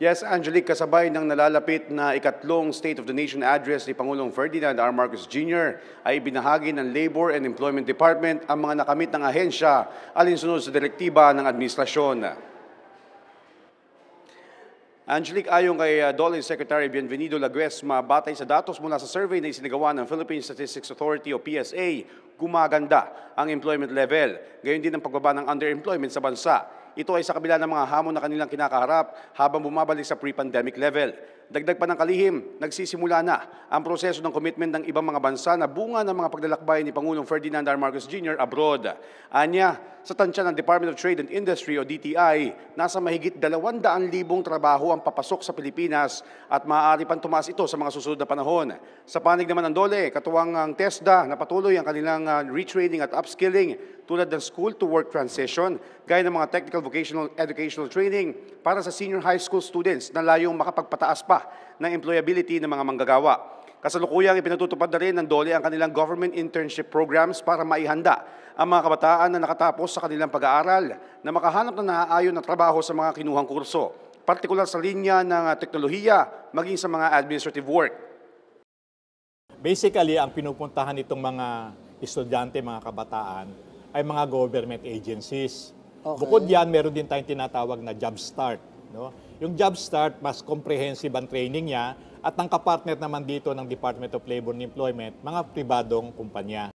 Yes, Angelique, kasabay ng nalalapit na ikatlong State of the Nation address ni Pangulong Ferdinand R. Marcos Jr. ay binahagi ng Labor and Employment Department ang mga nakamit ng ahensya alinsunod sa direktiba ng administrasyon. Angelique, ayon kay uh, Dolly Secretary Bienvenido Laguesma, batay sa datos mula sa survey na isinagawa ng Philippine Statistics Authority o PSA, gumaganda ang employment level. Gayon din ang pagbaba ng underemployment sa bansa ito ay sa kabila ng mga hamon na kanilang kinakaharap habang bumabalik sa pre-pandemic level. Dagdag pa ng kalihim, nagsisimula na ang proseso ng commitment ng ibang mga bansa na bunga ng mga paglalakbay ni Pangulong Ferdinand R. Marcos Jr. abroad. Anya, sa tansya ng Department of Trade and Industry o DTI, nasa mahigit 200,000 trabaho ang papasok sa Pilipinas at maaari pang tumaas ito sa mga susunod na panahon. Sa panig naman ng Dole, katuwang ang TESDA na patuloy ang kanilang ah, retraining at upskilling tulad ng school to work transition, gaya ng mga technical vocational educational training para sa senior high school students na layong makapagpataas pa ng employability ng mga manggagawa. Kasalukuyang ipinatutupad na rin ng DOLE ang kanilang government internship programs para maihanda ang mga kabataan na nakatapos sa kanilang pag-aaral na makahanap na naaayon na trabaho sa mga kinuhang kurso, partikular sa linya ng teknolohiya maging sa mga administrative work. Basically, ang pinupuntahan nitong mga estudyante, mga kabataan, ay mga government agencies. Okay. Bukod yan, meron din tayong tinatawag na job start. No? Yung job start, mas comprehensive ang training niya at ang kapartner naman dito ng Department of Labor and Employment, mga pribadong kumpanya.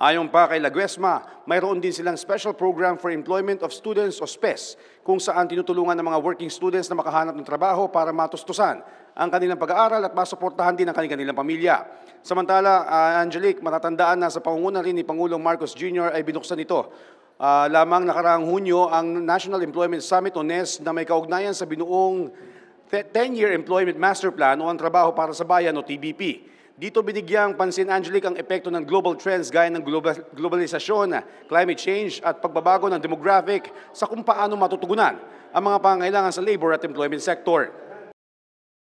Ayon pa kay Laguesma, mayroon din silang special program for employment of students o SPES e kung saan tinutulungan ng mga working students na makahanap ng trabaho para matustusan ang kanilang pag-aaral at masuportahan din ang kanilang pamilya. Samantala, uh, Angelique, matatandaan na sa pangungunan rin ni Pangulong Marcos Jr. ay binuksan ito uh, lamang nakaraang Hunyo ang National Employment Summit o NES na may kaugnayan sa binuong 10-year Employment Master Plan o ang Trabaho para sa Bayan o TBP. Dito binigyang pansin Angelic ang epekto ng global trends gaya ng global, globalisasyon, climate change at pagbabago ng demographic sa kung paano matutugunan ang mga pangailangan sa labor at employment sector.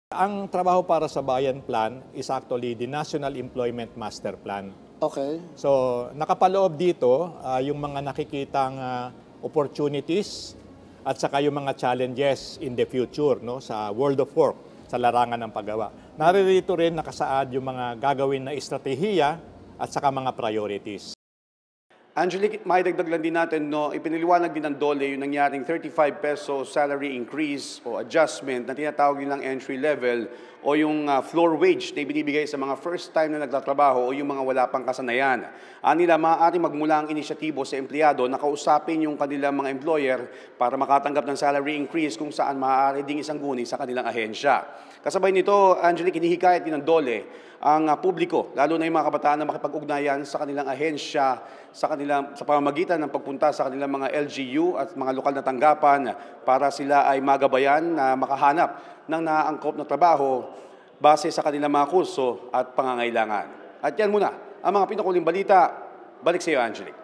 Ang trabaho para sa Bayan Plan is actually the National Employment Master Plan. Okay. So nakapaloob dito uh, yung mga nakikitang uh, opportunities at saka yung mga challenges in the future no sa world of work sa larangan ng paggawa. Naririto rin nakasaad yung mga gagawin na estratehiya at saka mga priorities. Angelique, maidagdag lang din natin, no, ipiniliwanag din ng DOLE yung nangyaring 35 peso salary increase o adjustment na tinatawag nilang entry level o yung uh, floor wage na ibinibigay sa mga first time na nagtatrabaho o yung mga wala pang kasanayan. Anila, maaari magmula ang inisyatibo sa empleyado na kausapin yung kanilang mga employer para makatanggap ng salary increase kung saan maaari ding isang guni sa kanilang ahensya. Kasabay nito, Angelique, hinihikayat din ng DOLE ang uh, publiko, lalo na yung mga kabataan na makipag-ugnayan sa kanilang ahensya, sa kanilang kanila sa pamamagitan ng pagpunta sa kanilang mga LGU at mga lokal na tanggapan para sila ay magabayan na makahanap ng naaangkop na trabaho base sa kanilang mga kurso at pangangailangan. At yan muna ang mga pinakuling balita. Balik sa iyo, Angelique.